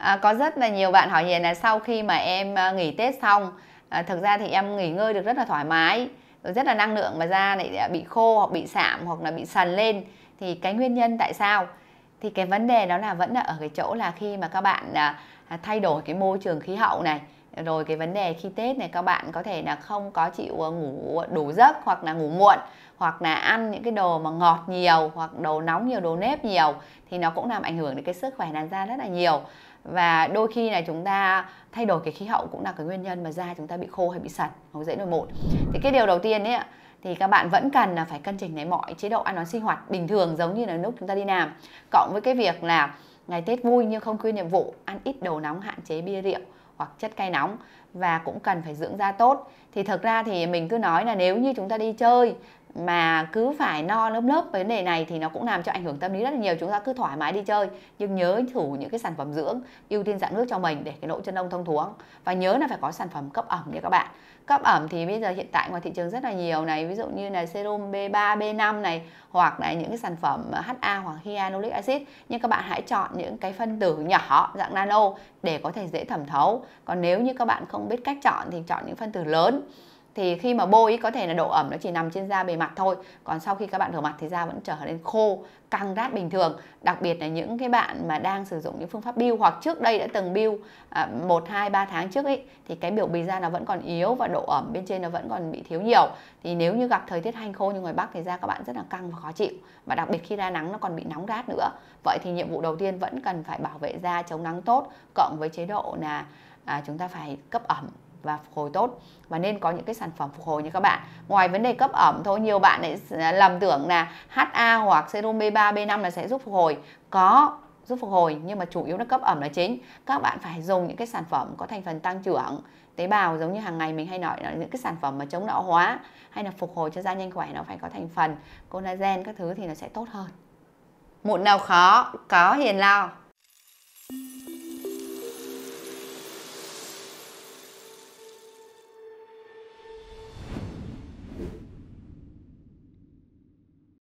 à, có rất là nhiều bạn hỏi hiền là sau khi mà em ờ, nghỉ tết xong à, thực ra thì em nghỉ ngơi được rất là thoải mái rồi rất là năng lượng và da lại bị khô hoặc bị sạm hoặc là bị sần lên thì cái nguyên nhân tại sao thì cái vấn đề đó là vẫn là ở cái chỗ là khi mà các bạn à, thay đổi cái môi trường khí hậu này rồi cái vấn đề khi tết này các bạn có thể là không có chịu ngủ đủ giấc hoặc là ngủ muộn hoặc là ăn những cái đồ mà ngọt nhiều hoặc đồ nóng nhiều đồ nếp nhiều thì nó cũng làm ảnh hưởng đến cái sức khỏe làn da rất là nhiều và đôi khi là chúng ta thay đổi cái khí hậu cũng là cái nguyên nhân mà da chúng ta bị khô hay bị sần hoặc dễ nổi mụn thì cái điều đầu tiên ấy thì các bạn vẫn cần là phải cân chỉnh lại mọi chế độ ăn uống sinh hoạt bình thường giống như là lúc chúng ta đi làm cộng với cái việc là ngày Tết vui nhưng không quên nhiệm vụ ăn ít đồ nóng hạn chế bia rượu hoặc chất cay nóng và cũng cần phải dưỡng da tốt thì thật ra thì mình cứ nói là nếu như chúng ta đi chơi mà cứ phải no lớp lớp vấn đề này thì nó cũng làm cho ảnh hưởng tâm lý rất là nhiều chúng ta cứ thoải mái đi chơi nhưng nhớ thủ những cái sản phẩm dưỡng ưu tiên dạng nước cho mình để cái lỗ chân lông thông thoáng và nhớ là phải có sản phẩm cấp ẩm nha các bạn cấp ẩm thì bây giờ hiện tại ngoài thị trường rất là nhiều này ví dụ như là serum B3, B5 này hoặc là những cái sản phẩm HA hoặc hyaluronic acid nhưng các bạn hãy chọn những cái phân tử nhỏ dạng nano để có thể dễ thẩm thấu còn nếu như các bạn không biết cách chọn thì chọn những phân tử lớn thì khi mà bôi có thể là độ ẩm nó chỉ nằm trên da bề mặt thôi còn sau khi các bạn rửa mặt thì da vẫn trở nên khô căng rát bình thường đặc biệt là những cái bạn mà đang sử dụng những phương pháp bill hoặc trước đây đã từng bill à, một hai ba tháng trước ấy thì cái biểu bì da nó vẫn còn yếu và độ ẩm bên trên nó vẫn còn bị thiếu nhiều thì nếu như gặp thời tiết hanh khô như ngoài bắc thì da các bạn rất là căng và khó chịu và đặc biệt khi ra nắng nó còn bị nóng rát nữa vậy thì nhiệm vụ đầu tiên vẫn cần phải bảo vệ da chống nắng tốt cộng với chế độ là à, chúng ta phải cấp ẩm và phục hồi tốt và nên có những cái sản phẩm phục hồi như các bạn ngoài vấn đề cấp ẩm thôi nhiều bạn lại lầm tưởng là HA hoặc serum B3 B5 là sẽ giúp phục hồi có giúp phục hồi nhưng mà chủ yếu là cấp ẩm là chính các bạn phải dùng những cái sản phẩm có thành phần tăng trưởng tế bào giống như hàng ngày mình hay nói là những cái sản phẩm mà chống lão hóa hay là phục hồi cho da nhanh khỏe nó phải có thành phần collagen các thứ thì nó sẽ tốt hơn mụn nào khó có hiền lao